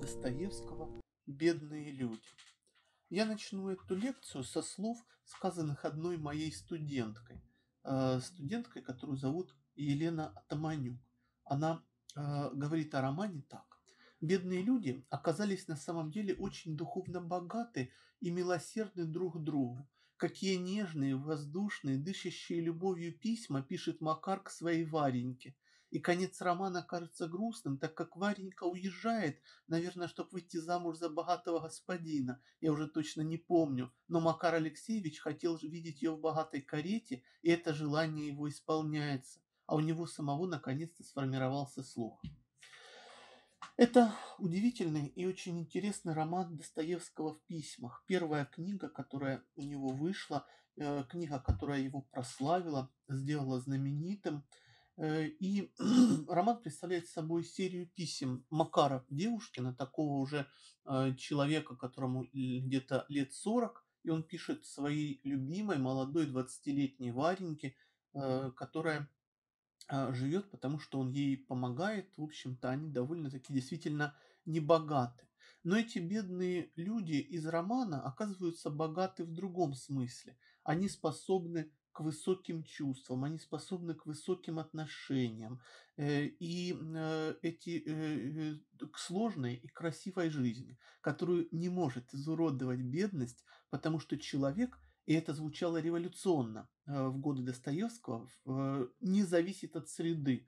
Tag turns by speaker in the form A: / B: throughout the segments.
A: Достоевского «Бедные люди». Я начну эту лекцию со слов, сказанных одной моей студенткой, э, студенткой, которую зовут Елена Атаманюк. Она э, говорит о романе так. Бедные люди оказались на самом деле очень духовно богаты и милосердны друг другу. Какие нежные, воздушные, дышащие любовью письма пишет Макар к своей Вареньке. И конец романа кажется грустным, так как Варенька уезжает, наверное, чтобы выйти замуж за богатого господина. Я уже точно не помню, но Макар Алексеевич хотел видеть ее в богатой карете, и это желание его исполняется. А у него самого наконец-то сформировался слух. Это удивительный и очень интересный роман Достоевского в письмах. Первая книга, которая у него вышла, э, книга, которая его прославила, сделала знаменитым – Э, и роман представляет собой серию писем Макара Девушкина, такого уже э, человека, которому где-то лет 40, и он пишет своей любимой молодой 20-летней Вареньке, э, которая живет, потому что он ей помогает. В общем-то, они довольно-таки действительно небогаты. Но эти бедные люди из романа оказываются богаты в другом смысле. Они способны к высоким чувствам, они способны к высоким отношениям э, и э, эти, э, к сложной и красивой жизни, которую не может изуродовать бедность, потому что человек, и это звучало революционно в годы Достоевского, не зависит от среды.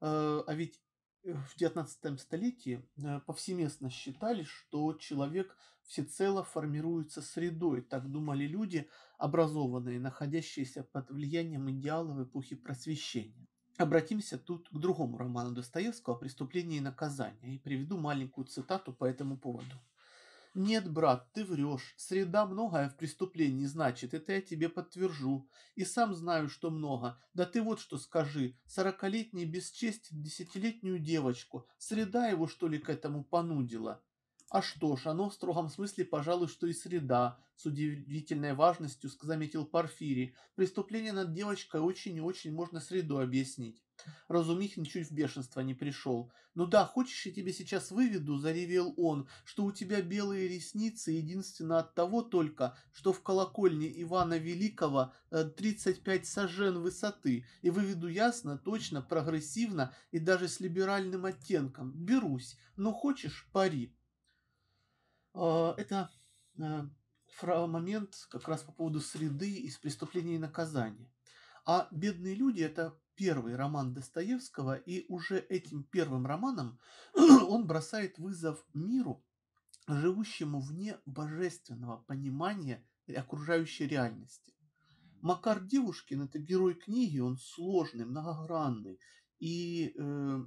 A: А ведь в 19 столетии повсеместно считали, что человек всецело формируется средой, так думали люди, образованные, находящиеся под влиянием идеала в эпохе просвещения. Обратимся тут к другому роману Достоевского «Преступление и наказание» и приведу маленькую цитату по этому поводу. «Нет, брат, ты врешь. Среда многое в преступлении значит, это я тебе подтвержу. И сам знаю, что много. Да ты вот что скажи. Сорокалетний бесчестит десятилетнюю девочку. Среда его, что ли, к этому понудила? А что ж, оно в строгом смысле, пожалуй, что и среда, с удивительной важностью заметил Порфирий. Преступление над девочкой очень и очень можно среду объяснить. Разумихин чуть в бешенство не пришел. «Ну да, хочешь, я тебе сейчас выведу», — заревел он, «что у тебя белые ресницы единственно от того только, что в колокольне Ивана Великого 35 э, сажен высоты, и выведу ясно, точно, прогрессивно и даже с либеральным оттенком. Берусь, но ну, хочешь — пари». А, это э, момент как раз по поводу среды из преступления и наказания. А «Бедные люди» – это первый роман Достоевского, и уже этим первым романом он бросает вызов миру, живущему вне божественного понимания окружающей реальности. Макар Девушкин – это герой книги, он сложный, многогранный, и э,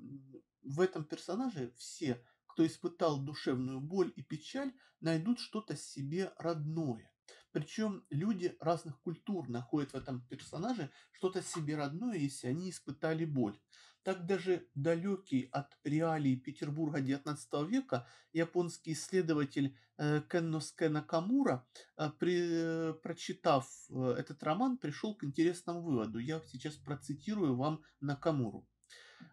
A: в этом персонаже все кто испытал душевную боль и печаль, найдут что-то себе родное. Причем люди разных культур находят в этом персонаже что-то себе родное, если они испытали боль. Так даже далекий от реалий Петербурга XIX века японский исследователь э, Кенноске Накамура, э, при, э, прочитав этот роман, пришел к интересному выводу. Я сейчас процитирую вам Накамуру.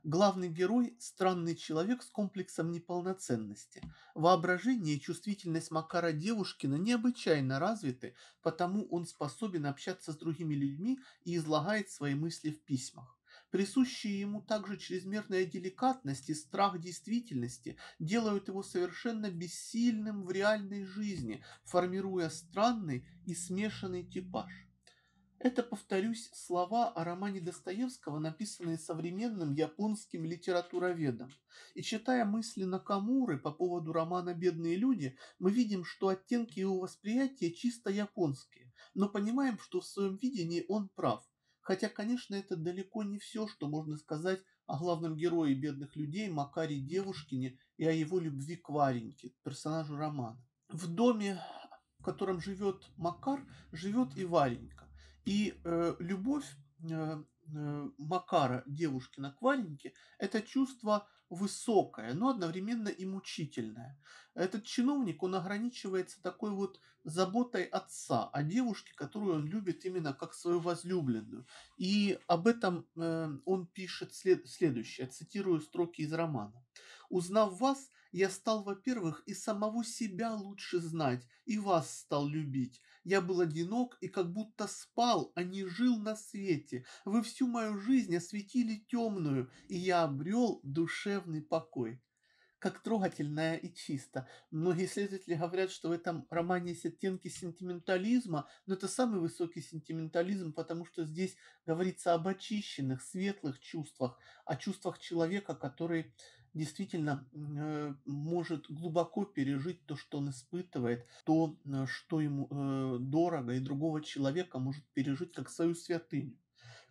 A: Главный герой – странный человек с комплексом неполноценности. Воображение и чувствительность Макара Девушкина необычайно развиты, потому он способен общаться с другими людьми и излагает свои мысли в письмах. Присущие ему также чрезмерная деликатность и страх действительности делают его совершенно бессильным в реальной жизни, формируя странный и смешанный типаж. Это, повторюсь, слова о романе Достоевского, написанные современным японским литературоведом. И читая мысли Накамуры по поводу романа «Бедные люди», мы видим, что оттенки его восприятия чисто японские, но понимаем, что в своем видении он прав. Хотя, конечно, это далеко не все, что можно сказать о главном герое «Бедных людей» Макаре Девушкине и о его любви к Вареньке, персонажу романа. В доме, в котором живет Макар, живет и Варенька. И э, любовь э, э Макара, девушки на квальнике, это чувство высокое, но одновременно и мучительное. Этот чиновник, он ограничивается такой вот заботой отца о девушке, которую он любит именно как свою возлюбленную. И об этом э, он пишет след- следующее, цитирую строки из романа. «Узнав вас, я стал, во-первых, и самого себя лучше знать, и вас стал любить. Я был одинок и как будто спал, а не жил на свете. Вы всю мою жизнь осветили темную, и я обрел душевный покой как трогательная и чисто. Многие исследователи говорят, что в этом романе есть оттенки сентиментализма, но это самый высокий сентиментализм, потому что здесь говорится об очищенных, светлых чувствах, о чувствах человека, который действительно э, может глубоко пережить то, что он испытывает, то, э, что ему э, дорого, и другого человека может пережить как свою святыню.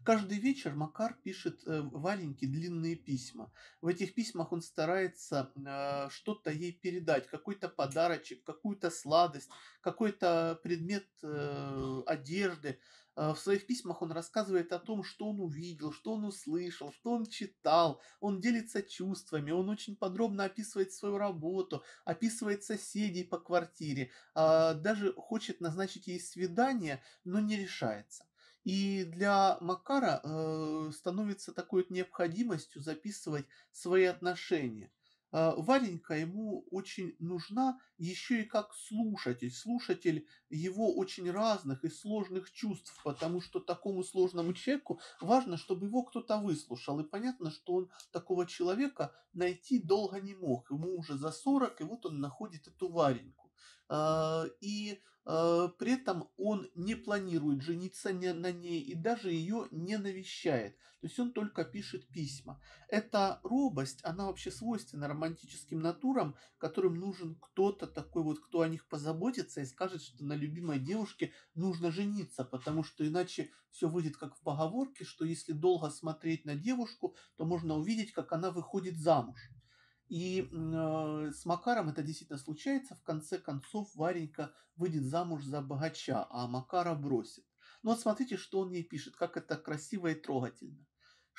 A: Каждый вечер Макар пишет э, Валеньке длинные письма. В этих письмах он старается а, что-то ей передать, какой-то подарочек, какую-то сладость, какой-то предмет э, одежды. А, в своих письмах он рассказывает о том, что он увидел, что он услышал, что он читал. Он делится чувствами, он очень подробно описывает свою работу, описывает соседей по квартире. А, даже хочет назначить ей свидание, но не решается. И для Макара э, становится такой вот необходимостью записывать свои отношения. Э, Варенька ему очень нужна еще и как слушатель, слушатель его очень разных и сложных чувств, потому что такому сложному человеку важно, чтобы его кто-то выслушал. И понятно, что он такого человека найти долго не мог. Ему уже за 40, и вот он находит эту Вареньку. А, и а, при этом он не планирует жениться на ней и даже ее не навещает. То есть он только пишет письма. Эта робость, она вообще свойственна романтическим натурам, которым нужен кто-то такой вот, кто о них позаботится и скажет, что на любимой девушке нужно жениться, потому что иначе все выйдет как в поговорке, что если долго смотреть на девушку, то можно увидеть, как она выходит замуж. И э, с Макаром это действительно случается. В конце концов, Варенька выйдет замуж за богача, а Макара бросит. Но ну, вот смотрите, что он ей пишет, как это красиво и трогательно.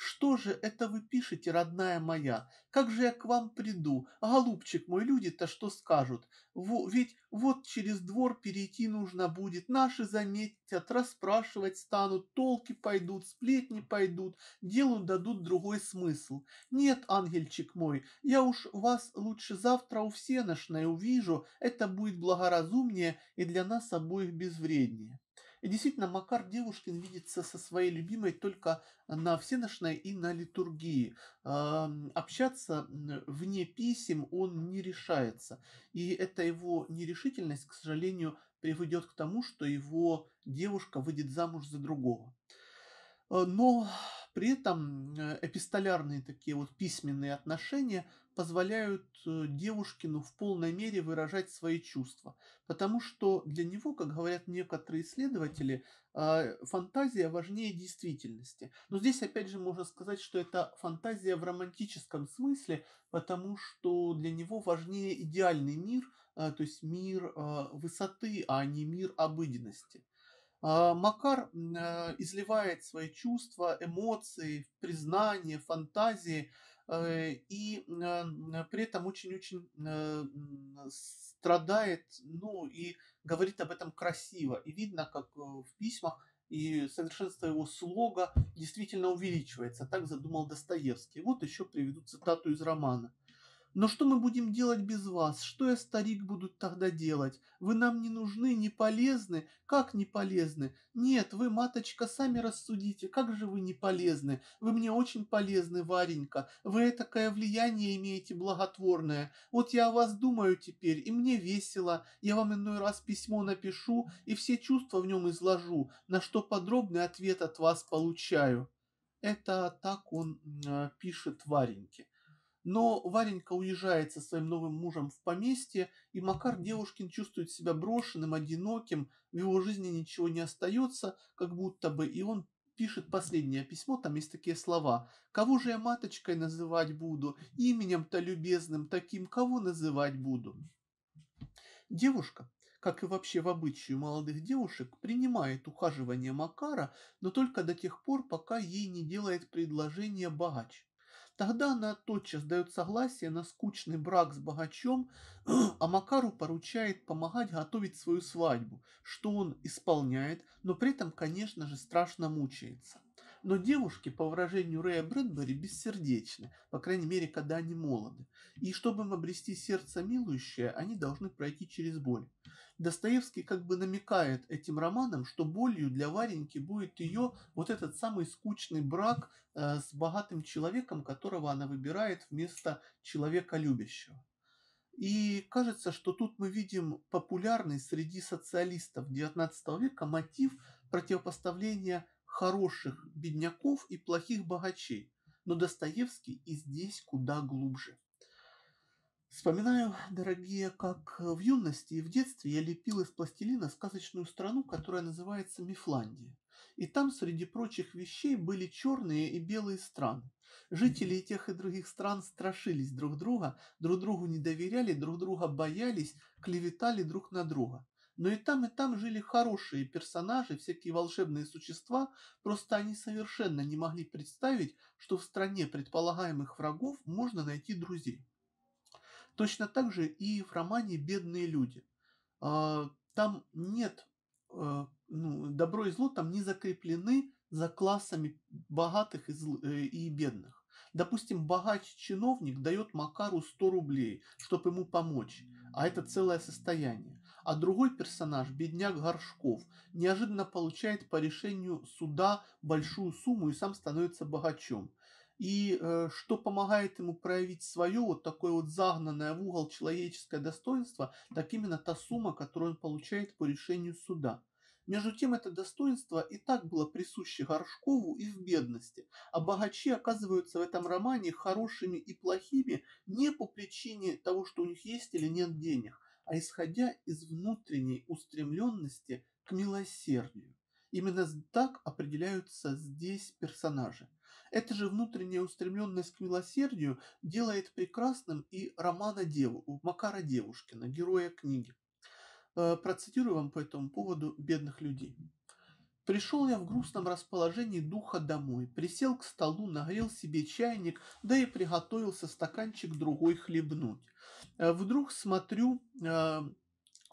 A: Что же это вы пишете, родная моя? Как же я к вам приду? Голубчик мой, люди-то что скажут? Во, ведь вот через двор перейти нужно будет. Наши заметят, расспрашивать станут, толки пойдут, сплетни пойдут, делу дадут другой смысл. Нет, ангельчик мой, я уж вас лучше завтра у всеношной увижу. Это будет благоразумнее и для нас обоих безвреднее. И действительно, Макар Девушкин видится со своей любимой только на всеношной и на литургии. Общаться вне писем он не решается. И эта его нерешительность, к сожалению, приведет к тому, что его девушка выйдет замуж за другого. Э, но при этом э, эпистолярные такие вот письменные отношения позволяют э, девушкину в полной мере выражать свои чувства. Потому что для него, как говорят некоторые исследователи, а, фантазия важнее действительности. Но здесь опять же можно сказать, что это фантазия в романтическом смысле, потому что для него важнее идеальный мир, а, то есть мир а, высоты, а не мир обыденности. Макар изливает свои чувства, эмоции, признание, фантазии Э, и э, при этом очень-очень э, страдает, ну и говорит об этом красиво. И видно, как в письмах и совершенство его слога действительно увеличивается. Так задумал Достоевский. Вот еще приведу цитату из романа. Но что мы будем делать без вас? Что я, старик, буду тогда делать? Вы нам не нужны, не полезны? Как не полезны? Нет, вы, маточка, сами рассудите, как же вы не полезны? Вы мне очень полезны, Варенька. Вы такое влияние имеете благотворное. Вот я о вас думаю теперь, и мне весело. Я вам иной раз письмо напишу и все чувства в нем изложу, на что подробный ответ от вас получаю. Это так он э, пишет Вареньке. Но Варенька уезжает со своим новым мужем в поместье, и Макар Девушкин чувствует себя брошенным, одиноким, в его жизни ничего не остается, как будто бы, и он пишет последнее письмо, там есть такие слова. «Кого же я маточкой называть буду? Именем-то любезным таким, кого называть буду?» Девушка, как и вообще в обычае молодых девушек, принимает ухаживание Макара, но только до тех пор, пока ей не делает предложение богач. Тогда она тотчас дает согласие на скучный брак с богачом, а Макару поручает помогать готовить свою свадьбу, что он исполняет, но при этом, конечно же, страшно мучается. Но девушки, по выражению Рэя Брэдбери, бессердечны, по крайней мере, когда они молоды. И чтобы им обрести сердце милующее, они должны пройти через боль. Достоевский как бы намекает этим романом, что болью для Вареньки будет ее вот этот самый скучный брак э, с богатым человеком, которого она выбирает вместо человека любящего. И кажется, что тут мы видим популярный среди социалистов XIX века мотив противопоставления хороших бедняков и плохих богачей. Но Достоевский и здесь куда глубже. Вспоминаю, дорогие, как в юности и в детстве я лепил из пластилина сказочную страну, которая называется Мифландия. И там среди прочих вещей были черные и белые страны. Жители тех и других стран страшились друг друга, друг другу не доверяли, друг друга боялись, клеветали друг на друга. Но и там, и там жили хорошие персонажи, всякие волшебные существа, просто они совершенно не могли представить, что в стране предполагаемых врагов можно найти друзей. Точно так же и в романе «Бедные люди». А, там нет, э, ну, добро и зло там не закреплены за классами богатых и, зл, э, и бедных. Допустим, богач чиновник дает Макару 100 рублей, чтобы ему помочь, а это целое состояние а другой персонаж, бедняк Горшков, неожиданно получает по решению суда большую сумму и сам становится богачом. И э, что помогает ему проявить свое вот такое вот загнанное в угол человеческое достоинство, так именно та сумма, которую он получает по решению суда. Между тем, это достоинство и так было присуще Горшкову и в бедности, а богачи оказываются в этом романе хорошими и плохими не по причине того, что у них есть или нет денег, а исходя из внутренней устремленности к милосердию. Именно так определяются здесь персонажи. Эта же внутренняя устремленность к милосердию делает прекрасным и романа Дев... Макара Девушкина, героя книги. Э, процитирую вам по этому поводу бедных людей. Пришел я в грустном расположении духа домой, присел к столу, нагрел себе чайник, да и приготовился стаканчик другой хлебнуть. Э, вдруг смотрю, э,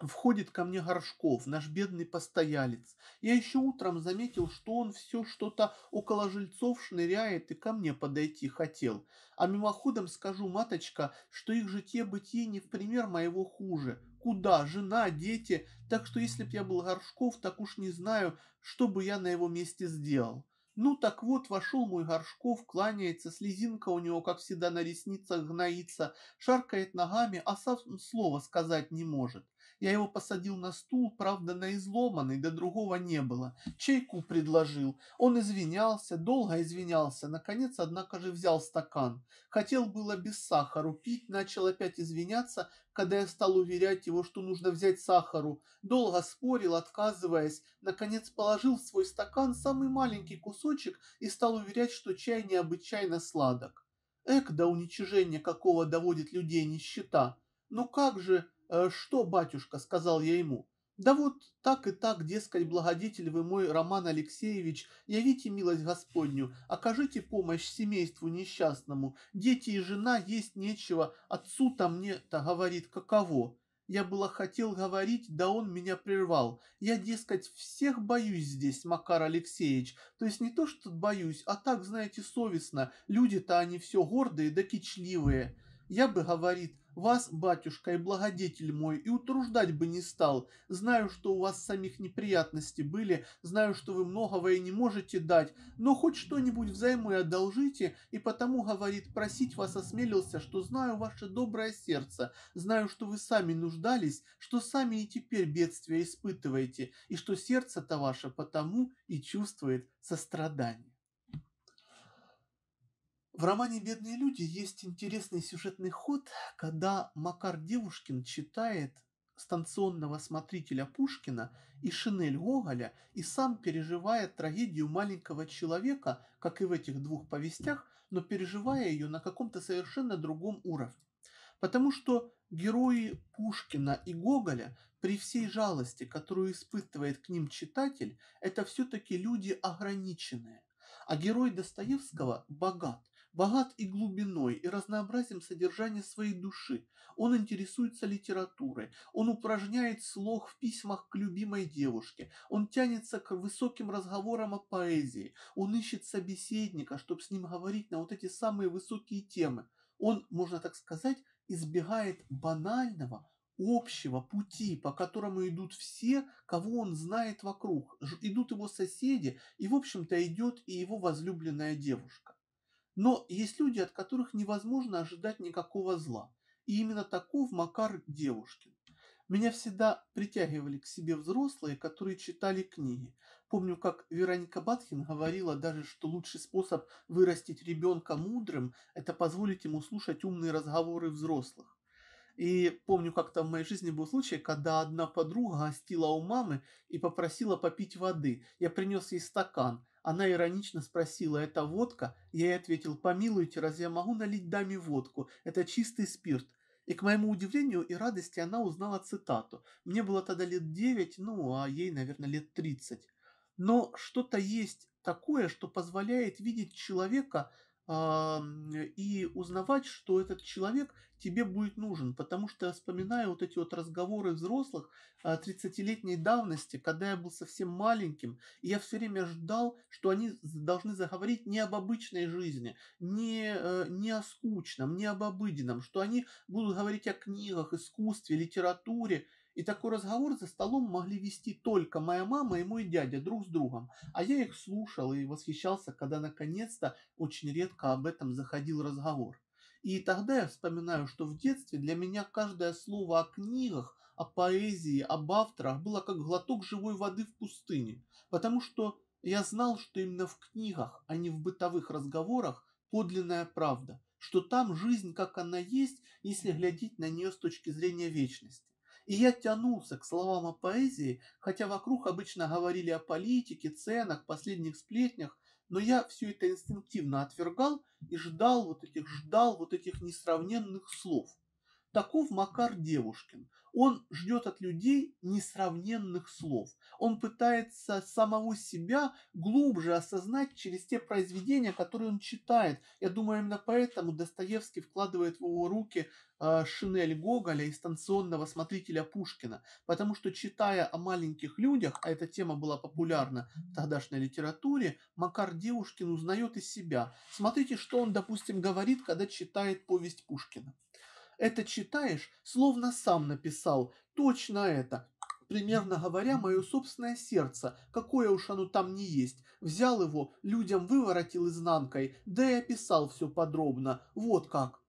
A: Входит ко мне Горшков, наш бедный постоялец. Я еще утром заметил, что он все что-то около жильцов шныряет и ко мне подойти хотел. А мимоходом скажу, маточка, что их житье-бытие не в пример моего хуже куда, жена, дети, так что если б я был Горшков, так уж не знаю, что бы я на его месте сделал. Ну так вот, вошел мой Горшков, кланяется, слезинка у него, как всегда, на ресницах гноится, шаркает ногами, а сам слова сказать не может. Я его посадил на стул, правда, на изломанный, да другого не было. Чайку предложил. Он извинялся, долго извинялся, наконец, однако же взял стакан. Хотел было без сахару пить, начал опять извиняться, когда я стал уверять его, что нужно взять сахару. Долго спорил, отказываясь, наконец положил в свой стакан самый маленький кусочек и стал уверять, что чай необычайно сладок. Эк, до уничижения какого доводит людей нищета. Ну как же, «Э, «Что, батюшка?» – сказал я ему. «Да вот так и так, дескать, благодетель вы мой, Роман Алексеевич, явите милость Господню, окажите помощь семейству несчастному, дети и жена есть нечего, отцу-то мне-то, говорит, каково». Я было хотел говорить, да он меня прервал. Я, дескать, всех боюсь здесь, Макар Алексеевич. То есть не то, что боюсь, а так, знаете, совестно. Люди-то они все гордые да кичливые. Я бы, говорит, вас, батюшка, и благодетель мой, и утруждать бы не стал. Знаю, что у вас самих неприятности были, знаю, что вы многого и не можете дать, но хоть что-нибудь взаймы одолжите, и потому, говорит, просить вас осмелился, что знаю ваше доброе сердце, знаю, что вы сами нуждались, что сами и теперь бедствия испытываете, и что сердце-то ваше потому и чувствует сострадание. В романе «Бедные люди» есть интересный сюжетный ход, когда Макар Девушкин читает станционного смотрителя Пушкина и Шинель Гоголя и сам переживает трагедию маленького человека, как и в этих двух повестях, но переживая ее на каком-то совершенно другом уровне. Потому что герои Пушкина и Гоголя, при всей жалости, которую испытывает к ним читатель, это все-таки люди ограниченные. А герой Достоевского богат – богат и глубиной, и разнообразием содержания своей души. Он интересуется литературой, он упражняет слог в письмах к любимой девушке, он тянется к высоким разговорам о поэзии, он ищет собеседника, чтобы с ним говорить на вот эти самые высокие темы. Он, можно так сказать, избегает банального, общего пути, по которому идут все, кого он знает вокруг. Идут его соседи, и, в общем-то, идет и его возлюбленная девушка. Но есть люди, от которых невозможно ожидать никакого зла. И именно таков Макар Девушкин. Меня всегда притягивали к себе взрослые, которые читали книги. Помню, как Вероника Батхин говорила даже, что лучший способ вырастить ребенка мудрым – это позволить ему слушать умные разговоры взрослых. И помню, как-то в моей жизни был случай, когда одна подруга гостила у мамы и попросила попить воды. Я принес ей стакан. Она иронично спросила, это водка? Я ей ответил, помилуйте, разве я могу налить даме водку? Это чистый спирт. И к моему удивлению и радости она узнала цитату. Мне было тогда лет 9, ну, а ей, наверное, лет 30. Но что-то есть такое, что позволяет видеть человека а, и узнавать, что этот человек тебе будет нужен. Потому что, вспоминаю вот эти вот разговоры взрослых 30-летней а, давности, когда я был совсем маленьким, и я все время ждал, что они должны заговорить не об обычной жизни, не, э, не о скучном, не об обыденном, что они будут говорить о книгах, искусстве, литературе и такой разговор за столом могли вести только моя мама и мой дядя друг с другом. А я их слушал и восхищался, когда наконец-то очень редко об этом заходил разговор. И тогда я вспоминаю, что в детстве для меня каждое слово о книгах, о поэзии, об авторах было как глоток живой воды в пустыне. Потому что я знал, что именно в книгах, а не в бытовых разговорах подлинная правда, что там жизнь, как она есть, если глядеть на нее с точки зрения вечности. И я тянулся к словам о поэзии, хотя вокруг обычно говорили о политике, ценах, последних сплетнях, но я все это инстинктивно отвергал и ждал вот этих, ждал вот этих несравненных слов – Таков Макар Девушкин. Он ждет от людей несравненных слов. Он пытается самого себя глубже осознать через те произведения, которые он читает. Я думаю, именно поэтому Достоевский вкладывает в его руки а, шинель Гоголя и станционного смотрителя Пушкина. Потому что, читая о маленьких людях, а эта тема была популярна в тогдашней литературе, Макар Девушкин узнает из себя. Смотрите, что он, допустим, говорит, когда читает повесть Пушкина. Это читаешь, словно сам написал. Точно это. Примерно говоря, мое собственное сердце, какое уж оно там не есть. Взял его, людям выворотил изнанкой, да и описал все подробно. Вот как.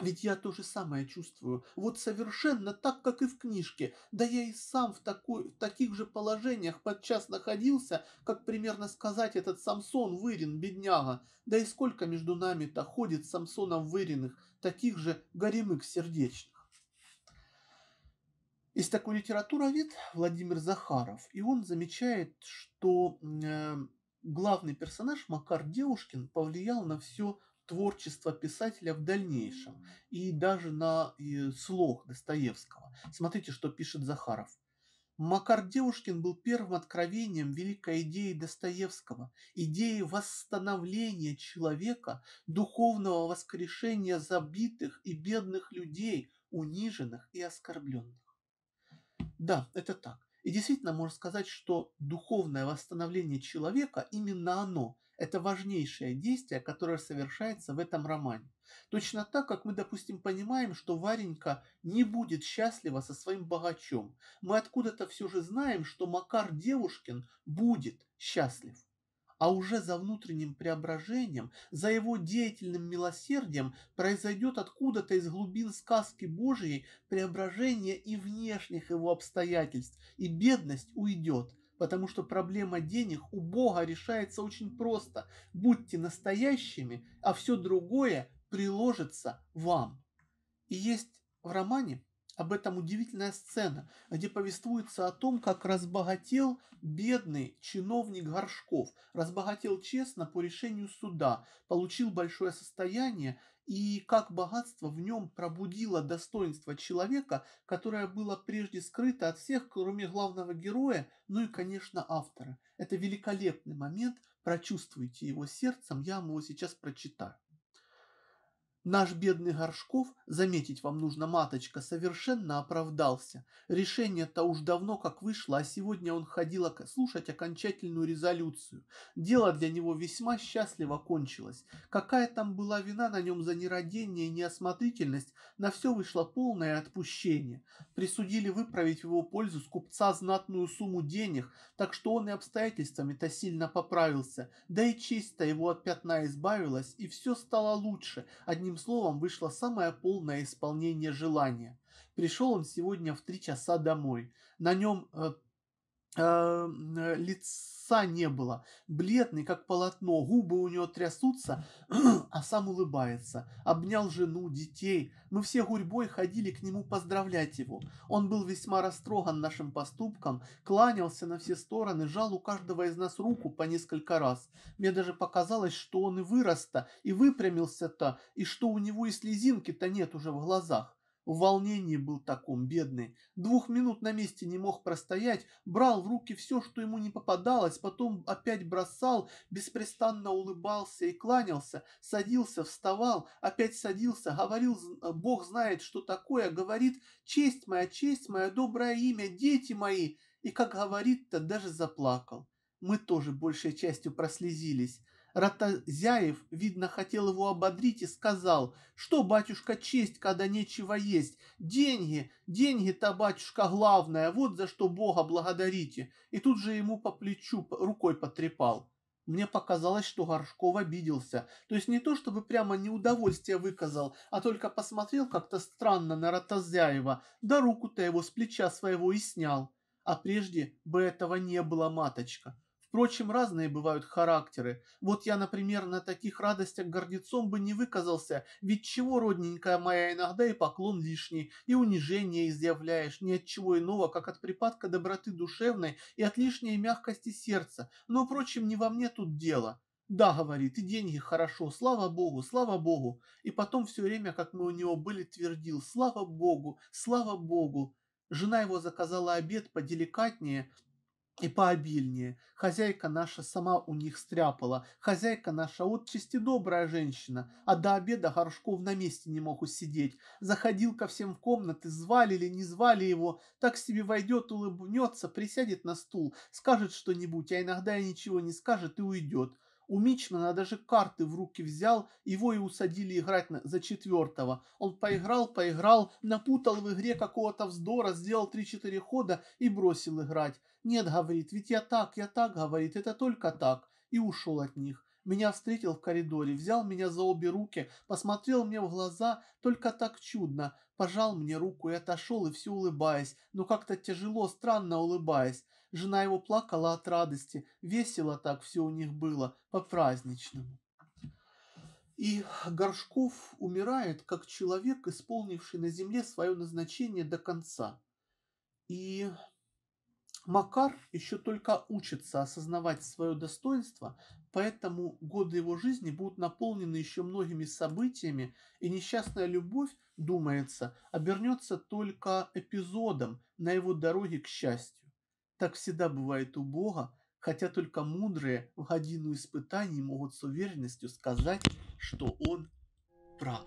A: Ведь я то же самое чувствую. Вот совершенно так, как и в книжке. Да я и сам в, такой, в таких же положениях подчас находился, как примерно сказать этот Самсон Вырин, бедняга. Да и сколько между нами-то ходит Самсонов Выриных таких же горемык сердечных. Из такой литературовед Владимир Захаров, и он замечает, что э, главный персонаж Макар Девушкин повлиял на все творчество писателя в дальнейшем и даже на э, слог Достоевского. Смотрите, что пишет Захаров. Макар Девушкин был первым откровением великой идеи Достоевского, идеи восстановления человека, духовного воскрешения забитых и бедных людей, униженных и оскорбленных. Да, это так. И действительно можно сказать, что духовное восстановление человека, именно оно, это важнейшее действие, которое совершается в этом романе. Точно так, как мы, допустим, понимаем, что Варенька не будет счастлива со своим богачом. Мы откуда-то все же знаем, что Макар Девушкин будет счастлив а уже за внутренним преображением, за его деятельным милосердием произойдет откуда-то из глубин сказки Божьей преображение и внешних его обстоятельств, и бедность уйдет, потому что проблема денег у Бога решается очень просто. Будьте настоящими, а все другое приложится вам. И есть в романе об этом удивительная сцена, где повествуется о том, как разбогател бедный чиновник Горшков. Разбогател честно по решению суда, получил большое состояние и как богатство в нем пробудило достоинство человека, которое было прежде скрыто от всех, кроме главного героя, ну и, конечно, автора. Это великолепный момент, прочувствуйте его сердцем, я вам его сейчас прочитаю. Наш бедный Горшков, заметить вам нужно, маточка, совершенно оправдался. Решение-то уж давно как вышло, а сегодня он ходил слушать окончательную резолюцию. Дело для него весьма счастливо кончилось. Какая там была вина на нем за нерадение и неосмотрительность, на все вышло полное отпущение. Присудили выправить в его пользу с купца знатную сумму денег, так что он и обстоятельствами-то сильно поправился. Да и честь-то его от пятна избавилась, и все стало лучше. Одним словом, вышло самое полное исполнение желания. Пришел он сегодня в три часа домой. На нем э, а, э, лица не было, бледный, как полотно, губы у него трясутся, а сам улыбается. Обнял жену, детей. Мы все гурьбой ходили к нему поздравлять его. Он был весьма растроган нашим поступком, кланялся на все стороны, жал у каждого из нас руку по несколько раз. Мне даже показалось, что он и вырос-то, и выпрямился-то, и что у него и слезинки-то нет уже в глазах. В волнении был таком бедный. Двух минут на месте не мог простоять, брал в руки все, что ему не попадалось, потом опять бросал, беспрестанно улыбался и кланялся, садился, вставал, опять садился, говорил, э, бог знает, что такое, говорит, честь моя, честь моя, доброе имя, дети мои, и, как говорит-то, даже заплакал. Мы тоже большей частью прослезились. Ратозяев, видно, хотел его ободрить и сказал, «Что, батюшка, честь, когда нечего есть? Деньги, деньги-то, батюшка, главное, вот за что Бога благодарите!» И тут же ему по плечу рукой потрепал. Мне показалось, что Горшков обиделся. То есть не то, чтобы прямо неудовольствие выказал, а только посмотрел как-то странно на Ратозяева, да руку-то его с плеча своего и снял. А прежде бы этого не было, маточка. Впрочем, разные бывают характеры. Вот я, например, на таких радостях гордецом бы не выказался, ведь чего, родненькая моя, иногда и поклон лишний, и унижение изъявляешь, ни от чего иного, как от припадка доброты душевной и от лишней мягкости сердца. Но, впрочем, не во мне тут дело. Да, говорит, и деньги хорошо, слава богу, слава богу. И потом все время, как мы у него были, твердил, слава богу, слава богу. Жена его заказала обед поделикатнее, и пообильнее. Хозяйка наша сама у них стряпала. Хозяйка наша отчасти добрая женщина, а до обеда Горшков на месте не мог усидеть. Заходил ко всем в комнаты, звали или не звали его, так себе войдет, улыбнется, присядет на стул, скажет что-нибудь, а иногда и ничего не скажет и уйдет. У Мичмана даже карты в руки взял, его и усадили играть на, за четвертого. Он поиграл, поиграл, напутал в игре какого-то вздора, сделал 3-4 хода и бросил играть. «Нет», — говорит, — «ведь я так, я так», — говорит, — «это только так». И ушел от них. Меня встретил в коридоре, взял меня за обе руки, посмотрел мне в глаза, только так чудно, пожал мне руку и отошел, и все улыбаясь, но как-то тяжело, странно улыбаясь. Жена его плакала от радости. Весело так все у них было, по-праздничному. И Горшков умирает, как человек, исполнивший на земле свое назначение до конца. И Макар еще только учится осознавать свое достоинство, поэтому годы его жизни будут наполнены еще многими событиями, и несчастная любовь, думается, обернется только эпизодом на его дороге к счастью. Так всегда бывает у Бога, хотя только мудрые в годину испытаний могут с уверенностью сказать, что Он прав.